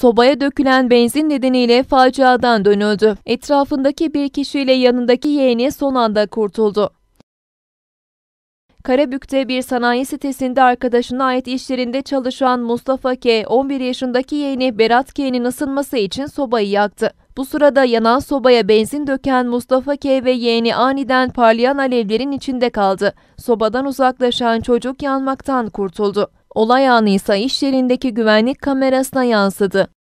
Sobaya dökülen benzin nedeniyle faciadan dönüldü. Etrafındaki bir kişiyle yanındaki yeğeni son anda kurtuldu. Karabük'te bir sanayi sitesinde arkadaşına ait işlerinde çalışan Mustafa K. 11 yaşındaki yeğeni Berat K.'nin ısınması için sobayı yaktı. Bu sırada yanan sobaya benzin döken Mustafa K ve yeğeni aniden parlayan alevlerin içinde kaldı. Sobadan uzaklaşan çocuk yanmaktan kurtuldu. Olay anı ise iş yerindeki güvenlik kamerasına yansıdı.